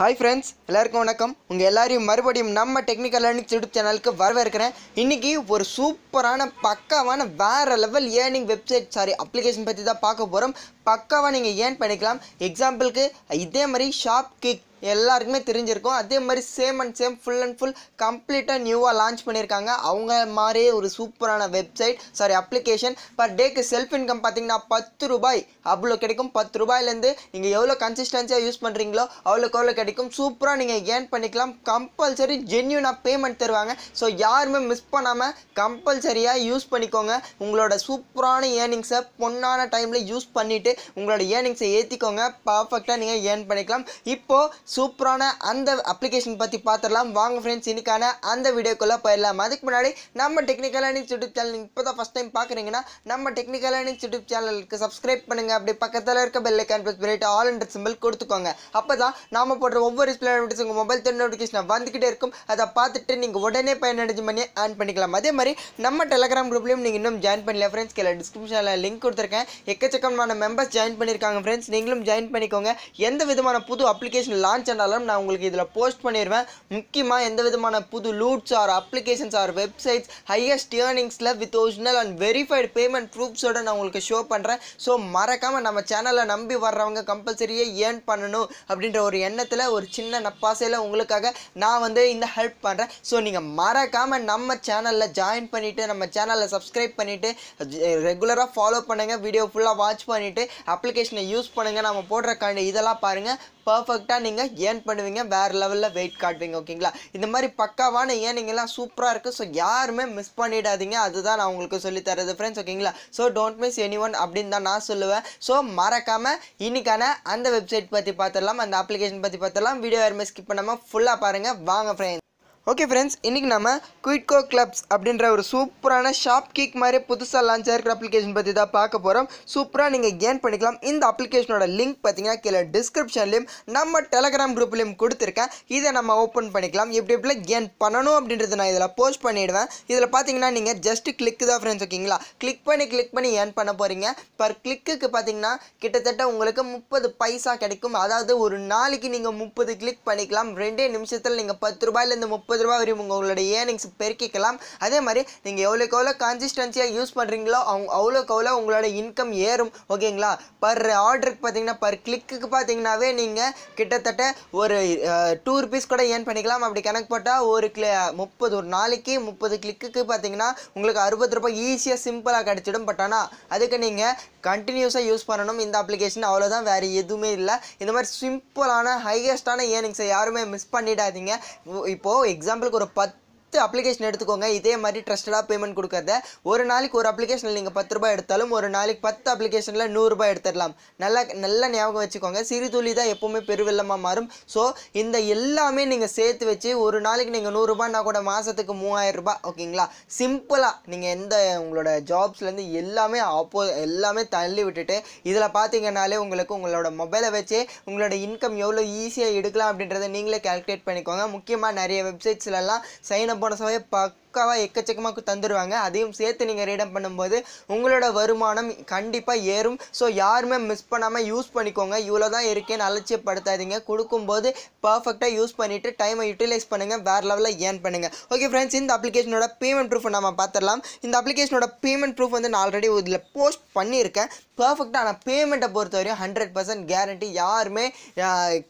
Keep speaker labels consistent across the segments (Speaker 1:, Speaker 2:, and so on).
Speaker 1: hi friends எல்லாருக்கும் வணக்கம் உங்கள் எல்லாரையும் மறுபடியும் நம்ம டெக்னிக்கல் லேர்னிங்ஸ் யூடியூப் சேனலுக்கு வரவேற்கிறேன் இன்றைக்கி ஒரு சூப்பரான பக்காவான வேறு level earning website sorry application பற்றி தான் பார்க்க போகிறோம் பக்காவாக நீங்கள் ஏர்ன் பண்ணிக்கலாம் எக்ஸாம்பிளுக்கு இதே மாதிரி ஷாப் கிக் எல்லாருக்குமே தெரிஞ்சிருக்கும் அதே மாதிரி same and same full and full கம்ப்ளீட்டாக நியூவாக லான்ச் பண்ணியிருக்காங்க அவங்க மாதிரியே ஒரு சூப்பரான வெப்சைட் சாரி அப்ளிகேஷன் பர் டேக்கு செல்ஃப் இன்கம் பார்த்தீங்கன்னா பத்து ரூபாய் அவ்வளோ கிடைக்கும் பத்து ரூபாயிலேருந்து நீங்கள் எவ்வளோ கன்சிஸ்டன்சியாக யூஸ் பண்ணுறீங்களோ அவ்வளோக்கு அவ்வளோ கிடைக்கும் சூப்பராக நீங்கள் ஏர்ன் பண்ணிக்கலாம் கம்பல்சரி ஜென்யூனாக பேமெண்ட் தருவாங்க ஸோ யாருமே மிஸ் பண்ணாமல் கம்பல்சரியாக யூஸ் பண்ணிக்கோங்க உங்களோட சூப்பரான ஏர்னிங்ஸை பொண்ணான டைமில் யூஸ் பண்ணிவிட்டு உங்களோட ஏர்னிங்ஸை ஏற்றிக்கோங்க பர்ஃபெக்டாக நீங்கள் ஏர்ன் பண்ணிக்கலாம் இப்போது சூப்பரான அந்த அப்ளிகேஷன் பற்றி பார்த்துடலாம் வாங்க ஃப்ரெண்ட்ஸ் இன்னைக்கான அந்த வீடியோக்குள்ளே போயிடலாம் அதுக்கு முன்னாடி நம்ம டெக்னிக்கல் ஏர்னிங்ஸ் யூடியூப் சேனல் இப்போ தான் ஃபஸ்ட் டைம் பார்க்குறீங்கன்னா நம்ம டெக்னிக்கல் ஏர்னிங்ஸ் யூடியூப் சேனலுக்கு சப்ஸ்கிரைப் பண்ணுங்கள் அப்படி பக்கத்தில் இருக்க பெல் ஐக்கான் ப்ரெஸ் பண்ணிட்டு ஆல் அண்ட் சிம்பிள் கொடுத்துக்கோங்க அப்போ தான் நாம் போடுற ஒவ்வொரு டிஸ்பிளே உங்கள் மொபைல் தென் நோட்டிஃபிகேஷன் வந்துக்கிட்டே இருக்கும் அதை பார்த்துட்டு நீங்கள் உடனே பயனடைஞ்சு பண்ணி ஆன் பண்ணிக்கலாம் அதே மாதிரி நம்ம டெலகிராம் குரூப்லையும் நீங்கள் இன்னும் ஜாயின் பண்ணல ஃப்ரெண்ட்ஸ் கீழே டிஸ்கிரிப்ஷனில் லிங்க் கொடுத்துருக்கேன் எக்கச்சக்கமான மெம்பர்ஸ் ஜாயின் பண்ணியிருக்காங்க ஃப்ரெண்ட்ஸ் நீங்களும் ஜாயின் பண்ணிக்கோங்க எந்த விதமான புது அப்ளிகேஷன் லான்ச் ஆனாலும் நான் உங்களுக்கு இதில் போஸ்ட் பண்ணிடுவேன் முக்கியமாக எந்த விதமான புது loots or applications or websites highest ஏர்னிங்ஸில் with original and verified payment ப்ரூஃப்ஸோடு நான் உங்களுக்கு ஷோ பண்ணுறேன் ஸோ மறக்காமல் நம்ம சேனலை நம்பி வர்றவங்க கம்பல்சரியாக ஏர்ன் பண்ணணும் அப்படின்ற ஒரு எண்ணத்தில் ஒரு சின்ன நப்பாசையில் உங்களுக்காக நான் வந்து இந்த ஹெல்ப் பண்ணுறேன் ஸோ நீங்கள் மறக்காமல் நம்ம சேனலில் ஜாயின் பண்ணிவிட்டு நம்ம சேனலில் சப்ஸ்கிரைப் பண்ணிவிட்டு ரெகுலராக ஃபாலோ பண்ணுங்கள் வீடியோ ஃபுல்லாக வாட்ச் பண்ணிவிட்டு அப்ளிகேஷனை யூஸ் பண்ணுங்கள் நம்ம போடுற கண்டு இதெல்லாம் பாருங்கள் பர்ஃபெக்டாக நீங்கள் ஏர்ன் பண்ணுவீங்க வேறு லெவலில் வெயிட் காட்டுவீங்க ஓகேங்களா இந்த மாதிரி பக்காவான ஏனிங்கெல்லாம் சூப்பராக இருக்குது ஸோ யாருமே மிஸ் பண்ணிடாதீங்க அதுதான் நான் உங்களுக்கு தரது ஃப்ரெண்ட்ஸ் ஓகேங்களா so don't miss any one அப்படின்னு தான் நான் சொல்லுவேன் ஸோ மறக்காமல் இன்னைக்கான அந்த வெப்சைட் பற்றி பார்த்துடலாம் அந்த அப்ளிகேஷன் பற்றி பார்த்துடலாம் வீடியோ யாருமே ஸ்கிப் பண்ணாமல் ஃபுல்லாக பாருங்கள் வாங்க ஃப்ரெண்ட்ஸ் ஓகே ஃப்ரெண்ட்ஸ் இன்றைக்கி நம்ம குயிட்கோ கிளப்ஸ் அப்படின்ற ஒரு சூப்பரான ஷாப் கிக் மாதிரி புதுசாக லான்ச் ஆகிருக்கிற அப்ளிகேஷன் பற்றி தான் பார்க்க போகிறோம் சூப்பராக நீங்கள் கேன் பண்ணிக்கலாம் இந்த அப்ளிகேஷனோட லிங்க் பார்த்தீங்கன்னா கீழே டிஸ்கிரிப்ஷன்லேயும் நம்ம டெலகிராம் குரூப்லேயும் கொடுத்துருக்கேன் இதை நம்ம ஓப்பன் பண்ணிக்கலாம் எப்படி எப்படி கேன் பண்ணணும் அப்படின்றத நான் இதில் போஸ்ட் பண்ணிவிடுவேன் இதில் பார்த்தீங்கன்னா நீங்கள் ஜஸ்ட் கிளிக்கு தான் ஃப்ரெண்ட்ஸ் ஓகேங்களா கிளிக் பண்ணி கிளிக் பண்ணி ஏர்ன் பண்ண போகிறீங்க பர் கிளிக்கு பார்த்தீங்கன்னா கிட்டத்தட்ட உங்களுக்கு முப்பது பைசா கிடைக்கும் அதாவது ஒரு நாளைக்கு நீங்கள் முப்பது கிளிக் பண்ணிக்கலாம் ரெண்டே நிமிஷத்தில் நீங்கள் பத்து ரூபாயிலேருந்து முப்பது ஐம்பது ரூபா வரையும் உங்களுடைய ஏர்னிங்ஸ் பெருக்கிக்கலாம் அதே மாதிரி நீங்கள் எவ்வளோக்கு எவ்வளோ கன்சிஸ்டன்சியாக யூஸ் பண்ணுறீங்களோ அவங்க அவ்வளோக்கு அவ்வளோ உங்களோட இன்கம் ஏறும் ஓகேங்களா பர் ஆர்டருக்கு பார்த்தீங்கன்னா பர் கிளிக்கு பார்த்தீங்கன்னாவே நீங்கள் கிட்டத்தட்ட ஒரு டூ ருபீஸ் கூட ஏர்ன் பண்ணிக்கலாம் அப்படி கணக்கு போட்டால் ஒரு கிளி முப்பது ஒரு நாளைக்கு முப்பது கிளிக்கு பார்த்தீங்கன்னா உங்களுக்கு அறுபது ரூபாய் ஈஸியாக சிம்பிளாக கிடச்சிடும் பட் ஆனால் அதுக்கு நீங்கள் கண்டினியூஸாக யூஸ் பண்ணணும் இந்த அப்ளிகேஷன் அவ்வளோதான் வேறு எதுவுமே இல்லை இந்த மாதிரி சிம்பிளான ஹையஸ்டான ஏர்னிங்ஸை யாருமே மிஸ் பண்ணிடாதீங்க இப்போது எக்ஸாம்பிளுக்கு ஒரு பத்து பத்து அப்ளிகேஷன் எடுத்துக்கோங்க இதே மாதிரி ட்ரஸ்டடாக பேமெண்ட் கொடுக்கறத ஒரு நாளைக்கு ஒரு அப்ளிகேஷனில் நீங்கள் பத்து ரூபாய் எடுத்தாலும் ஒரு நாளைக்கு பத்து அப்ளிகேஷனில் நூறுரூபா எடுத்துடலாம் நல்லா நல்லா ஞாபகம் வச்சுக்கோங்க சிறுதுளி தான் எப்போவுமே பெருவெல்லமாக மாறும் ஸோ இந்த எல்லாமே நீங்கள் சேர்த்து வச்சு ஒரு நாளைக்கு நீங்கள் நூறுரூபான்னா கூட மாதத்துக்கு மூவாயிரரூபா ஓகேங்களா சிம்பிளாக நீங்கள் எந்த உங்களோட ஜாப்ஸ்லேருந்து எல்லாமே அப்போ எல்லாமே தள்ளி விட்டுட்டு இதில் பார்த்தீங்கன்னாலே உங்களுக்கு உங்களோட மொபைலை வச்சே உங்களோட இன்கம் எவ்வளோ ஈஸியாக எடுக்கலாம் அப்படின்றத நீங்களே கேல்குலேட் பண்ணிக்கோங்க முக்கியமாக நிறைய வெப்சைட்ஸ்லலாம் சைன் அப் बड़ा सा पाक பக்காவாக எக்கச்சக்கமாக தந்துடுவாங்க அதையும் சேர்த்து நீங்கள் ரீடம் பண்ணும்போது உங்களோட வருமானம் கண்டிப்பாக ஏறும் ஸோ யாருமே மிஸ் பண்ணாமல் யூஸ் பண்ணிக்கோங்க இவ்வளோ தான் இருக்கேன்னு அலட்சியப்படுத்தாதீங்க கொடுக்கும்போது பர்ஃபெக்டாக யூஸ் பண்ணிவிட்டு டைமை யூட்டிலைஸ் பண்ணுங்கள் வேறு லெவலில் ஏர்ன் பண்ணுங்கள் ஓகே ஃப்ரெண்ட்ஸ் இந்த அப்ளிகேஷனோட பேமெண்ட் ப்ரூஃப் நம்ம பார்த்துடலாம் இந்த அப்ளிகேஷனோட பேமெண்ட் ப்ரூஃப் வந்து நான் ஆல்ரெடி இதில் போஸ்ட் பண்ணியிருக்கேன் பர்ஃபெக்டாக ஆனால் பேமெண்ட்டை பொறுத்த வரையும் ஹண்ட்ரட் பர்சன்ட் கேரண்டி யாருமே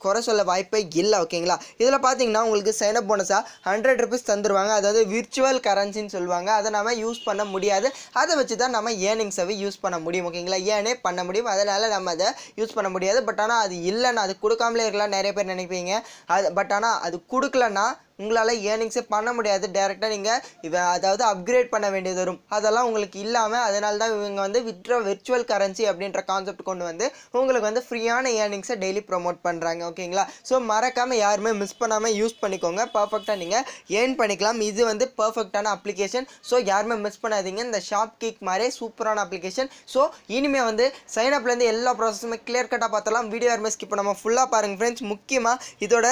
Speaker 1: குறை சொல்ல வாய்ப்பே இல்லை ஓகேங்களா இதில் பார்த்தீங்கன்னா உங்களுக்கு சைனப் போனஸாக ஹண்ட்ரட் ருபீஸ் தந்துடுவாங்க அதாவது விர்ச்சுவல் லோக்கல் கரன்சின்னு சொல்லுவாங்க அதை நம்ம யூஸ் பண்ண முடியாது அதை வச்சு தான் நம்ம ஏர்னிங்ஸை யூஸ் பண்ண முடியும் ஓகேங்களா ஏனே பண்ண முடியும் அதனால் நம்ம அதை யூஸ் பண்ண முடியாது பட் ஆனால் அது இல்லைன்னா அது கொடுக்காமலே இருக்கலாம் நிறைய பேர் நினைப்பீங்க அது பட் ஆனால் அது கொடுக்கலன்னா உங்களால் ஏர்னிங்ஸே பண்ண முடியாது டேரெக்டாக நீங்கள் இவன் அதாவது அப்கிரேட் பண்ண வேண்டியது வரும் அதெல்லாம் உங்களுக்கு இல்லாமல் அதனால தான் இவங்க வந்து வித்ரா விர்ச்சுவல் கரன்சி அப்படின்ற கான்செப்ட் கொண்டு வந்து உங்களுக்கு வந்து ஃப்ரீயான ஏர்னிங்ஸை டெய்லி ப்ரொமோட் பண்ணுறாங்க ஓகேங்களா ஸோ மறக்காமல் யாருமே மிஸ் பண்ணாமல் யூஸ் பண்ணிக்கோங்க பர்ஃபெக்டாக நீங்கள் ஏர்ன் பண்ணிக்கலாம் இது வந்து பர்ஃபெக்டான அப்ளிகேஷன் ஸோ யாருமே மிஸ் பண்ணாதீங்க இந்த ஷாப் கிக் மாதிரியே சூப்பரான அப்ளிகேஷன் ஸோ இனிமேல் வந்து சைனப்லேருந்து எல்லா ப்ராசஸுமே கிளியர் கட்டாக பார்த்தலாம் வீடியோ யாருமே ஸ்கிப் பண்ணாமல் ஃபுல்லாக பாருங்கள் ஃப்ரெண்ட்ஸ் முக்கியமாக இதோட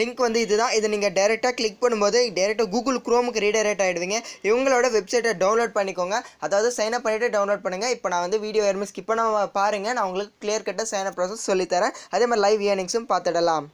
Speaker 1: லிங்க் வந்து இதுதான் இது நீங்கள் டேரெக்டாக கிளிக் பண்ணும்போது டேரெக்டாக கூகுள் குரோமுக்கு ரீடைரெக்ட் ஆகிடுவீங்க இவங்களோட வெப்சைட்டை டவுன்லோட் பண்ணிக்கோங்க அதாவது சைன் அப் பண்ணிவிட்டு டவுன்லோட் பண்ணுங்கள் இப்போ நான் வந்து வீடியோ யாருமே ஸ்கிப் பண்ண பாருங்கள் நான் உங்களுக்கு கிளியர் கட்டாக சைன் அப் ப்ராசஸ் சொல்லித்தரேன் அதே மாதிரி லைவ் ஏர்னிங்ஸும் பார்த்துடலாம்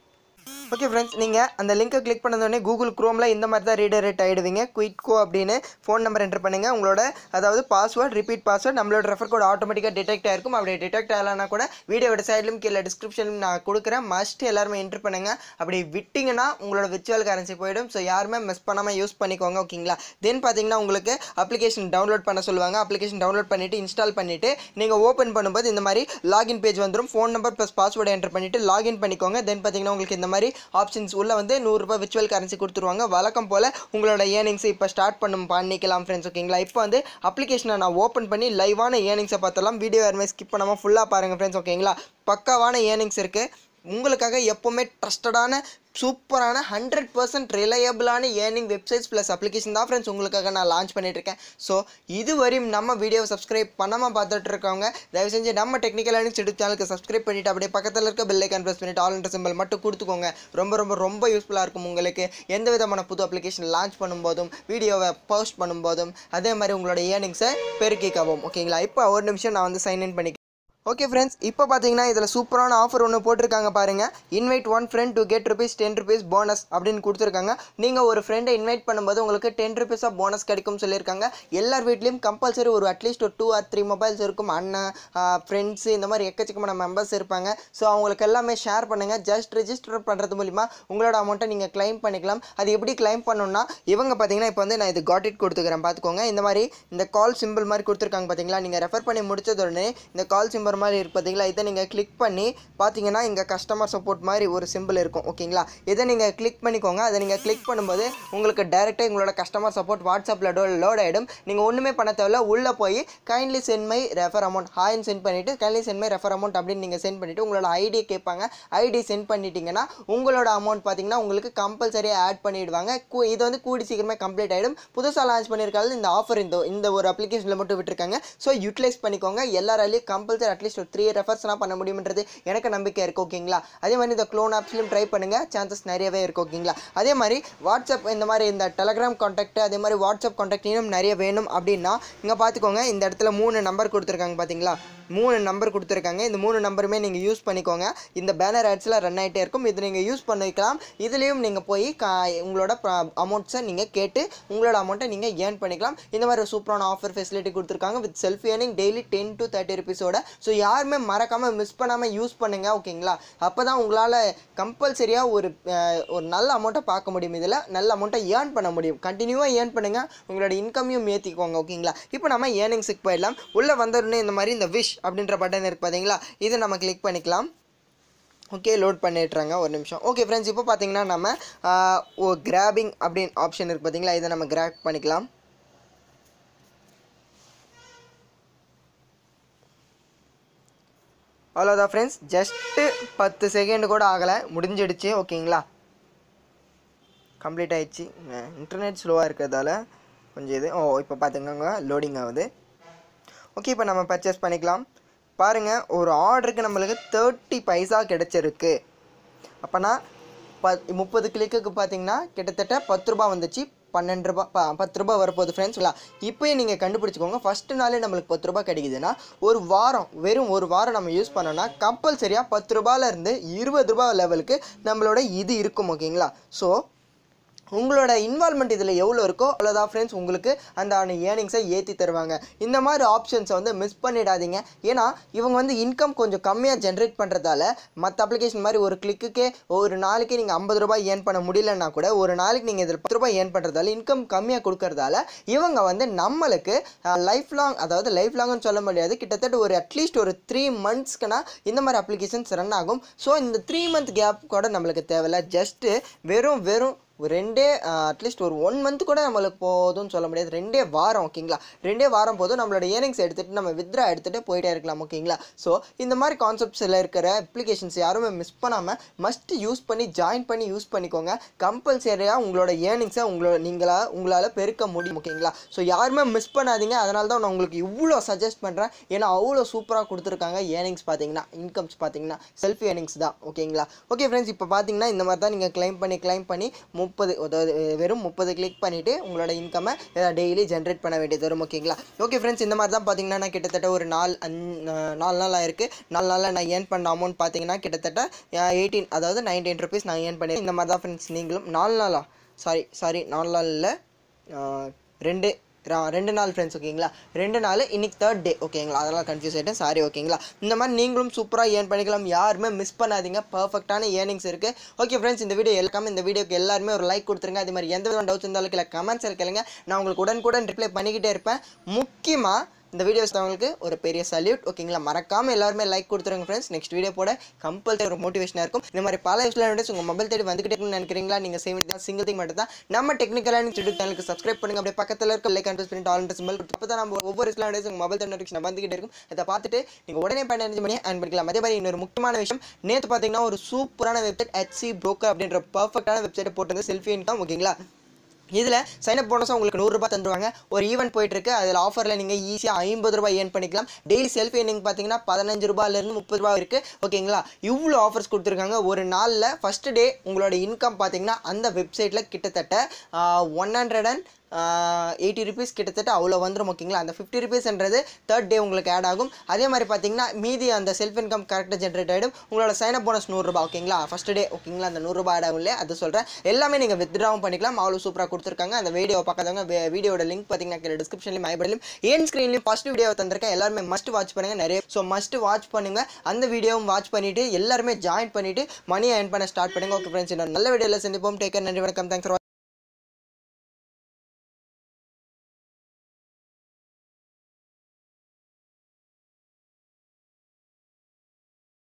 Speaker 1: ஓகே ஃப்ரெண்ட்ஸ் நீங்கள் அந்த லிங்க்கை கிளிக் பண்ணதோடனே கூகுள் குரோமில் இந்த மாதிரி தான் ரீடைரெக்ட் ஆகிடுவீங்க குயிட்கோ அப்படின்னு ஃபோன் நம்பர் என்டர் பண்ணுங்கள் உங்களோட அதாவது பாஸ்வேர்ட் ரிப்பீட் பாஸ்வேர்ட் நம்மளோட ரெஃபர் கோட் ஆட்டோமேட்டிக்காக டிடெக்ட் ஆயிருக்கும் அப்படி டிடெக்ட் ஆகலனா கூட வீடியோட சைட்லையும் கீழே டிஸ்கிரிப்ஷன் நான் கொடுக்குறேன் மஸ்ட் எல்லாருமே என்ட்ரு பண்ணுங்கள் அப்படி விட்டிங்கன்னா உங்களோட விர்ச்சுவல் கரன்சி போயிடும் ஸோ யாருமே மிஸ் பண்ணாமல் யூஸ் பண்ணிக்கோங்க ஓகேங்களா தென் பார்த்தீங்கன்னா உங்களுக்கு அப்ளிகேஷன் டவுன்லோட் பண்ண சொல்லுவாங்க அப்ளிகேஷன் டவுன்லோட் பண்ணிட்டு இன்ஸ்டால் பண்ணிவிட்டு நீங்கள் ஓப்பன் பண்ணும்போது இந்த மாதிரி லாகின் பேஜ் வந்துடும் phone number plus password enter பண்ணிவிட்டு லாகின் பண்ணிக்கோங்க தென் பார்த்தீங்கன்னா உங்களுக்கு இந்த மாதிரி ஆப்ஷன்ஸ் உள்ளே வந்து நூறுரூபா விர்ச்சுவல் கரன்சி கொடுத்துருவாங்க வழக்கம் போல் உங்களோட ஏர்னிங்ஸ் இப்போ ஸ்டார்ட் பண்ணும் பண்ணிக்கலாம் ஃப்ரெண்ட்ஸ் ஓகேங்களா இப்போ வந்து அப்ளிகேஷனை நான் ஓப்பன் பண்ணி லைவான ஏர்னிங்ஸை பார்த்தலாம் வீடியோ யாருமே ஸ்கிப் பண்ணாமல் ஃபுல்லாக பாருங்கள் ஃப்ரெண்ட்ஸ் ஓகேங்களா பக்காவான ஏர்னிங்ஸ் இருக்குது உங்களுக்காக எப்போவுமே ட்ரஸ்டடான சூப்பரான ஹண்ட்ரட் பர்சன்ட் ரிலையபிளான ஏர்னிங் வெப்சைட்ஸ் ப்ளஸ் அப்ளிகேஷன் தான் ஃப்ரெண்ட்ஸ் உங்களுக்காக நான் லான்ச் பண்ணிட்டுருக்கேன் ஸோ இது வரையும் நம்ம வீடியோ சப்ஸ்கிரைப் பண்ணாமல் பார்த்துட்டு இருக்கவங்க தயவு செஞ்சு நம்ம டெக்னிக்கல் அணிச்சு எடுத்து சேனலுக்கு சப்ஸ்கிரைப் பண்ணிவிட்டு அப்படியே பக்கத்தில் இருக்க பெல் ஐக்கான் ப்ரெஸ் பண்ணிவிட்டு ஆல் இன்டர் சிம்பிள் மட்டும் கொடுத்துக்கோங்க ரொம்ப ரொம்ப ரொம்ப யூஸ்ஃபுல்லாக இருக்கும் உங்களுக்கு எந்த விதமான புது அப்ளிகேஷன் லான்ச் பண்ணும்போதும் வீடியோவை போஸ்ட் பண்ணும்போதும் அதே மாதிரி உங்களோட ஏர்னிங்ஸை பெருக்கிக்கவும் ஓகேங்களா இப்போ ஒரு நிமிஷம் நான் வந்து சைன்இன் பண்ணி ஓகே ஃப்ரெண்ட்ஸ் இப்போ பார்த்தீங்கன்னா இதில் சூப்பரான ஆஃபர் ஒன்று போட்டிருக்காங்க பாருங்கள் invite one friend to get rupees ten rupees bonus அப்படின்னு கொடுத்துருக்காங்க நீங்கள் ஒரு ஃப்ரெண்டை இன்வைட் பண்ணும்போது உங்களுக்கு டென் ருபீஸாக போனஸ் கிடைக்கும் சொல்லியிருக்காங்க எல்லார் வீட்லேயும் கம்பல்சரி ஒரு அட்லீஸ்ட் ஒரு டூ ஆர் த்ரீ மொபைல்ஸ் இருக்கும் அண்ணன் ஃப்ரெண்ட்ஸு இந்த மாதிரி எக்கச்சக்கமான மெம்பர்ஸ் இருப்பாங்க ஸோ அவங்களுக்கு எல்லாமே ஷேர் பண்ணுங்கள் ஜஸ்ட் ரிஜிஸ்டர் பண்ணுறது மூலிமா உங்களோட அமௌண்ட்டை நீங்கள் கிளைம் பண்ணிக்கலாம் அது எப்படி கிளைம் பண்ணணும்னா இவங்க பார்த்தீங்கன்னா இப்போ வந்து நான் இது காட் இட் கொடுத்துக்கிறேன் பார்த்துக்கோங்க இந்த மாதிரி இந்த கால் சிம்பிள் மாதிரி கொடுத்துருக்காங்க பார்த்தீங்களா நீங்கள் ரெஃபர் பண்ணி முடிச்சதுடனே இந்த கால் சிம்பிள் நம்பர் மாதிரி இருக்குது பார்த்தீங்களா இதை நீங்கள் கிளிக் பண்ணி பார்த்தீங்கன்னா இங்கே கஸ்டமர் சப்போர்ட் மாதிரி ஒரு சிம்பிள் இருக்கும் ஓகேங்களா இதை நீங்கள் கிளிக் பண்ணிக்கோங்க அதை நீங்கள் கிளிக் பண்ணும்போது உங்களுக்கு டைரெக்டாக எங்களோட கஸ்டமர் சப்போர்ட் வாட்ஸ்அப்பில் டோ லோட் ஆகிடும் நீங்கள் ஒன்றுமே பண்ண தேவையில்ல உள்ளே போய் kindly send my refer amount ஹாய்னு சென்ட் பண்ணிவிட்டு kindly send my refer amount அப்படின்னு நீங்கள் சென்ட் பண்ணிவிட்டு உங்களோட ஐடியை கேட்பாங்க ஐடி சென்ட் பண்ணிட்டீங்கன்னா உங்களோட அமௌண்ட் பார்த்தீங்கன்னா உங்களுக்கு கம்பல்சரியாக ஆட் பண்ணிவிடுவாங்க இது வந்து கூடி சீக்கிரமே கம்ப்ளீட் ஆகிடும் புதுசாக லான்ச் பண்ணியிருக்காது இந்த ஆஃபர் இந்த இந்த ஒரு அப்ளிகேஷனில் மட்டும் விட்டுருக்காங்க ஸோ யூட்டிலைஸ் பண்ணிக்கோங்க எல்லாராலையும் கம்பல்சரி அட்லீஸ்ட் ஒரு த்ரீ ரெஃபர்ஸ்லாம் பண்ண முடியுன்றது எனக்கு நம்பிக்கை இருக்கு ஓகேங்களா அதே மாதிரி இந்த க்ளோன் ஆப்ஸ்லையும் ட்ரை பண்ணுங்கள் சான்சஸ் நிறையவே இருக்கும் ஓகேங்களா அதே மாதிரி வாட்ஸ்அப் இந்த மாதிரி இந்த டெலகிராம் காண்டாக்ட் அதே மாதிரி வாட்ஸ்அப் காண்டாக்ட் இன்னும் நிறைய வேணும் அப்படின்னா இங்கே பார்த்துக்கோங்க இந்த இடத்துல மூணு நம்பர் கொடுத்துருக்காங்க பார்த்தீங்களா மூணு நம்பர் கொடுத்துருக்காங்க இந்த மூணு நம்பருமே நீங்கள் யூஸ் பண்ணிக்கோங்க இந்த பேனர் ஆட்ஸில் ரன் ஆகிட்டே இருக்கும் இது நீங்கள் யூஸ் பண்ணிக்கலாம் இதுலேயும் நீங்கள் போய் உங்களோட அமௌண்ட்ஸை நீங்கள் கேட்டு உங்களோட அமௌண்ட்டை நீங்கள் ஏர்ன் பண்ணிக்கலாம் இந்த மாதிரி சூப்பரான ஆஃபர் ஃபெசிலிட்டி கொடுத்துருக்காங்க with selfie earning daily ten to thirty ருபீஸோட ஸோ யாருமே மறக்காமல் மிஸ் பண்ணாமல் யூஸ் பண்ணுங்கள் ஓகேங்களா அப்போ தான் உங்களால் கம்பல்சரியாக ஒரு ஒரு நல்ல அமௌண்ட்டை பார்க்க முடியும் இதில் நல்ல அமௌண்ட்டை ஏர்ன் பண்ண முடியும் கண்டினியூவாக ஏர்ன் பண்ணுங்கள் உங்களோட இன்கமையும் ஏற்றிக்கோங்க ஓகேங்களா இப்போ நம்ம ஏர்னிங்ஸுக்கு போயிடலாம் உள்ளே வந்தோடனே இந்த மாதிரி இந்த விஷ் அப்படின்ற பட்டன் இருக்குது பார்த்தீங்களா இதை நம்ம கிளிக் பண்ணிக்கலாம் ஓகே லோட் பண்ணிடுறாங்க ஒரு நிமிஷம் ஓகே ஃப்ரெண்ட்ஸ் இப்போ பார்த்தீங்கன்னா நம்ம ஓ கிராபிங் அப்படின்னு ஆப்ஷன் இருக்குது பார்த்தீங்களா இதை நம்ம கிராப் பண்ணிக்கலாம் அவ்வளோதான் ஃப்ரெண்ட்ஸ் ஜஸ்ட்டு பத்து செகண்டு கூட ஆகலை முடிஞ்சிடுச்சு ஓகேங்களா கம்ப்ளீட் ஆகிடுச்சு இன்டர்நெட் ஸ்லோவாக இருக்கிறதால கொஞ்சம் இது ஓ இப்போ பார்த்துக்கோங்க லோடிங் ஆகுது ஓகே இப்போ நம்ம பர்ச்சேஸ் பண்ணிக்கலாம் பாருங்கள் ஒரு ஆர்டருக்கு நம்மளுக்கு தேர்ட்டி பைசா கிடச்சிருக்கு அப்போனா ப முப்பது கிளிக்குக்கு பார்த்தீங்கன்னா கிட்டத்தட்ட பத்து ரூபா வந்துச்சு பன்னெண்டு ரூபா பத்து ரூபா வரப்போகுது ஃப்ரெண்ட்ஸுங்களா இப்போயே நீங்கள் கண்டுபிடிச்சிக்கோங்க ஃபஸ்ட்டு நாளே நம்மளுக்கு பத்து ரூபாய் கிடைக்குதுன்னா ஒரு வாரம் வெறும் ஒரு வாரம் நம்ம யூஸ் பண்ணோன்னா கம்பல்சரியாக பத்து ரூபாயிலேருந்து இருபது ரூபா லெவலுக்கு நம்மளோட இது இருக்கும் ஓகேங்களா ஸோ உங்களோட இன்வால்மெண்ட் இதில் எவ்வளோ இருக்கோ அவ்வளோதான் ஃப்ரெண்ட்ஸ் உங்களுக்கு அந்த ஏர்னிங்ஸை ஏற்றி தருவாங்க இந்த மாதிரி ஆப்ஷன்ஸை வந்து மிஸ் பண்ணிடாதீங்க ஏன்னா இவங்க வந்து இன்கம் கொஞ்சம் கம்மியாக ஜென்ரேட் பண்ணுறதால மற்ற அப்ளிகேஷன் மாதிரி ஒரு கிளிக்குக்கே ஒரு நாளைக்கு நீங்கள் ஐம்பது ரூபாய் ஏர்ன் பண்ண முடியலன்னா கூட ஒரு நாளைக்கு நீங்கள் இதில் பத்து ரூபாய் ஏர்ன் பண்ணுறதால இன்கம் கம்மியாக கொடுக்கறதால இவங்க வந்து நம்மளுக்கு லைஃப் லாங் அதாவது லைஃப் லாங்னு சொல்ல முடியாது கிட்டத்தட்ட ஒரு அட்லீஸ்ட் ஒரு த்ரீ மந்த்ஸ்க்குனா இந்த மாதிரி அப்ளிகேஷன்ஸ் ரன் ஆகும் ஸோ இந்த த்ரீ மந்த் கேப் கூட நம்மளுக்கு தேவையில்ல ஜஸ்ட்டு வெறும் வெறும் ரெண்டே அட்லீஸ்ட் ஒரு ஒன் மந்த் கூட நம்மளுக்கு போதும்னு சொல்ல முடியாது ரெண்டே வாரம் ஓகேங்களா ரெண்டே வாரம் போதும் நம்மளோட ஏர்னிங்ஸ் எடுத்துகிட்டு நம்ம வித்ரா எடுத்துகிட்டு போயிட்டே இருக்கலாம் ஓகேங்களா ஸோ இந்த மாதிரி கான்செப்ட்ஸில் இருக்கிற அப்ளிகேஷன்ஸ் யாருமே மிஸ் பண்ணாமல் மஸ்ட் யூஸ் பண்ணி ஜாயின் பண்ணி யூஸ் பண்ணிக்கோங்க கம்பல்சரியாக உங்களோட ஏர்னிங்ஸை உங்களோட நீங்களா உங்களால் பெருக்க முடியும் ஓகேங்களா ஸோ யாருமே மிஸ் பண்ணாதீங்க அதனால தான் நான் உங்களுக்கு இவ்வளோ சஜஸ்ட் பண்ணுறேன் ஏன்னா அவ்வளோ சூப்பராக கொடுத்துருக்காங்க ஏர்னிங்ஸ் பார்த்தீங்கன்னா இன்கம்ஸ் பார்த்தீங்கன்னா செல்ஃப் ஏர்னிங்ஸ் தான் ஓகேங்களா ஓகே ஃப்ரெண்ட்ஸ் இப்போ பார்த்தீங்கன்னா இந்த மாதிரி தான் நீங்கள் கிளைம் பண்ணி கிளைம் பண்ணி முப்பது வெறும் முப்பது கிளிக் பண்ணிவிட்டு உங்களோட இன்கம்மை டெய்லி ஜென்ரேட் பண்ண வேண்டியது வரும் ஓகேங்களா ஓகே ஃப்ரெண்ட்ஸ் இந்த மாதிரி தான் பார்த்தீங்கன்னா நான் கிட்டத்தட்ட ஒரு நாலு நாலு நாள் ஆயிருக்கு நாலு நாளில் நான் ஏர்ன் பண்ண அமௌண்ட் பார்த்தீங்கன்னா கிட்டத்தட்ட எயிட்டீன் அதாவது நைன்டீன் ருபீஸ் நான் ஏர்ன் பண்ணி இந்த மாதிரி தான் ஃப்ரெண்ட்ஸ் நீங்களும் நாலு நாளா சாரி சாரி நாலு நாள் இல்லை ரெண்டு ரெண்டு நாள் ஃப்ரெண்ட்ஸ் ஓகேங்களா ரெண்டு நாள் இன்னைக்கு தேர்ட் டே ஓகேங்களா அதெல்லாம் கன்ஃபியூஸ் ஆகிட்டேன் சாரி ஓகேங்களா இந்த மாதிரி நீங்களும் சூப்பராக ஏர்ன் பண்ணிக்கலாம் யாருமே மிஸ் பண்ணாதீங்க பர்ஃபெக்டான ஏர்னிங்ஸ் இருக்குது ஓகே ஃப்ரெண்ட்ஸ் இந்த வீடியோ எல்லாமே இந்த வீடியோக்கு எல்லாருமே ஒரு லைக் கொடுத்துருங்க அதே மாதிரி எந்த விதமான டவுட்ஸ் இருந்தாலும் இல்லை கமெண்ட்ஸ் இருக்கலைங்க நான் உங்களுக்கு உடனுக்குடன் ரிப்ளை பண்ணிக்கிட்டே இருப்பேன் முக்கியமாக இந்த வீடியோஸ் அவங்களுக்கு ஒரு பெரிய சல்யூட் ஓகேங்களா மறக்காமல் எல்லாருமே லைக் கொடுத்துருங்க ஃப்ரெண்ட்ஸ் நெக்ஸ்ட் வீடியோ போட கம்பல்சரி ஒரு மோட்டிவேஷனாக இருக்கும் இந்த மாதிரி பல விஷயம் உங்கள் மொபைல் தேடி வந்துகிட்டே நினைக்கிறீங்களா நீங்கள் சேவ் சிங்கிள் திங் மட்டும் தான் நம்ம டெக்னிக்கலான யூடியூப் சேனலுக்கு சப்ஸ்கிரைப் பண்ணுங்க அப்படியே பக்கத்தில் இருக்க like and print all simple இப்போ தான் நம்ம ஒவ்வொரு சில உங்கள் மொபைல் தேடி நோட்டிஃபிகேஷன் வந்துகிட்டே இருக்கும் அதை பார்த்துட்டு நீங்கள் உடனே பயனடைஞ்சு பண்ணி ஆன் பண்ணிக்கலாம் அதே மாதிரி இன்னொரு முக்கியமான விஷயம் நேற்று பார்த்தீங்கன்னா ஒரு சூப்பரான வெப்சைட் ஹெச்சி ப்ரோக்கர் அப்படின்ற பர்ஃபெக்டான வெப்சைட்டை போட்டு செல்ஃபி இன்கம் ஓகேங்களா இதில் சைனப் போனஸ் உங்களுக்கு நூறுரூபா தந்துருவாங்க ஒரு ஈவெண்ட் போயிட்டுருக்கு அதில் ஆஃபரில் நீங்கள் ஈஸியாக ஐம்பது ரூபாய் ஏர்ன் பண்ணிக்கலாம் டெய்லி செல்ஃபி ஏர்னிங் பார்த்தீங்கன்னா பதினஞ்சு ரூபாயிலேருந்து முப்பது ரூபா இருக்குது ஓகேங்களா இவ்வளோ ஆஃபர்ஸ் கொடுத்துருக்காங்க ஒரு நாளில் ஃபஸ்ட்டு டே உங்களோட இன்கம் பார்த்தீங்கன்னா அந்த வெப்சைட்டில் கிட்டத்தட்ட one hundred and eighty rupees கிட்டத்தட்ட அவ்வளோ வந்துடும் ஓகேங்களா அந்த ஃபிஃப்டி ருபீஸ்ன்றது தேர்ட் டே உங்களுக்கு ஆட் ஆகும் அதே மாதிரி பார்த்தீங்கன்னா மீதி அந்த செல்ஃப் இன்கம் கரெக்டாக ஜென்ரேட் ஆகிடும் உங்களோட சைனப் போனஸ் நூறுரூபா ஓகேங்களா ஃபஸ்ட் டே ஓகேங்களா அந்த நூறுரூபா ஆட் ஆகும் இல்லையா அது சொல்கிறேன் எல்லாமே நீங்கள் வித்ட்ராவும் பண்ணிக்கலாம் அவ்வளோ சூப்பராக கொடுத்துருக்காங்க அந்த வீடியோ பார்க்காதவங்க வீடியோட லிங்க் பார்த்தீங்கன்னா டிஸ்கிரிப்ஷன்லையும் ஐபடிலையும் ஏன் ஸ்க்ரீன்லையும் ஃபஸ்ட் வீடியோ தந்திருக்கேன் எல்லாருமே மஸ்ட் வாட்ச் பண்ணுங்கள் நிறைய ஸோ மஸ்ட் வாட்ச் பண்ணுங்கள் அந்த வீடியோவும் வாட்ச் பண்ணிவிட்டு எல்லாருமே ஜாயின் பண்ணிவிட்டு மணி ஏர்ன் பண்ண ஸ்டார்ட் பண்ணுங்கள் ஓகே ஃப்ரெண்ட்ஸ் இன்னும் நல்ல வீடியோவில் சந்திப்போம் டேக்கர் நன்றி வணக்கம் தேங்க்ஸ்